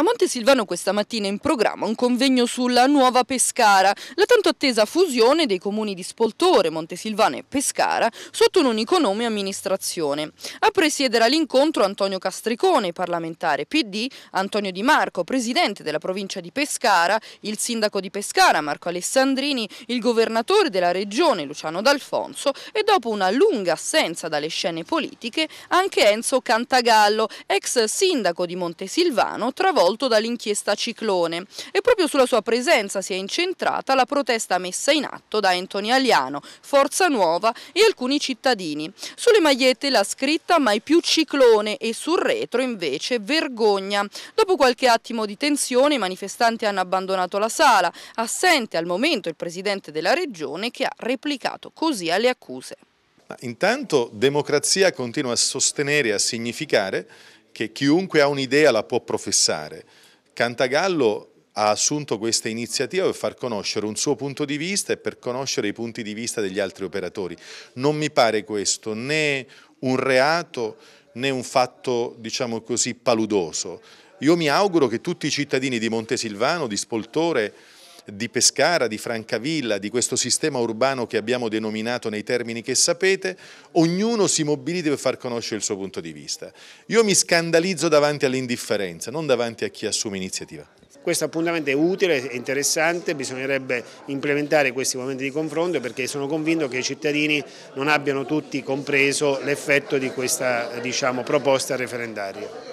A Montesilvano questa mattina in programma un convegno sulla nuova Pescara, la tanto attesa fusione dei comuni di Spoltore, Montesilvano e Pescara sotto un unico nome e amministrazione. A presiedere all'incontro Antonio Castricone, parlamentare PD, Antonio Di Marco, presidente della provincia di Pescara, il sindaco di Pescara Marco Alessandrini, il governatore della regione Luciano D'Alfonso e dopo una lunga assenza dalle scene politiche anche Enzo Cantagallo, ex sindaco di Montesilvano, travolto svolto dall'inchiesta Ciclone e proprio sulla sua presenza si è incentrata la protesta messa in atto da Antonio Aliano, Forza Nuova e alcuni cittadini. Sulle magliette la scritta mai più Ciclone e sul retro invece vergogna. Dopo qualche attimo di tensione i manifestanti hanno abbandonato la sala, assente al momento il presidente della regione che ha replicato così alle accuse. Intanto democrazia continua a sostenere e a significare che chiunque ha un'idea la può professare. Cantagallo ha assunto questa iniziativa per far conoscere un suo punto di vista e per conoscere i punti di vista degli altri operatori. Non mi pare questo né un reato né un fatto, diciamo così, paludoso. Io mi auguro che tutti i cittadini di Montesilvano, di Spoltore, di Pescara, di Francavilla, di questo sistema urbano che abbiamo denominato nei termini che sapete, ognuno si mobiliti per far conoscere il suo punto di vista. Io mi scandalizzo davanti all'indifferenza, non davanti a chi assume iniziativa. Questo appuntamento è utile, è interessante, bisognerebbe implementare questi momenti di confronto perché sono convinto che i cittadini non abbiano tutti compreso l'effetto di questa diciamo, proposta referendaria.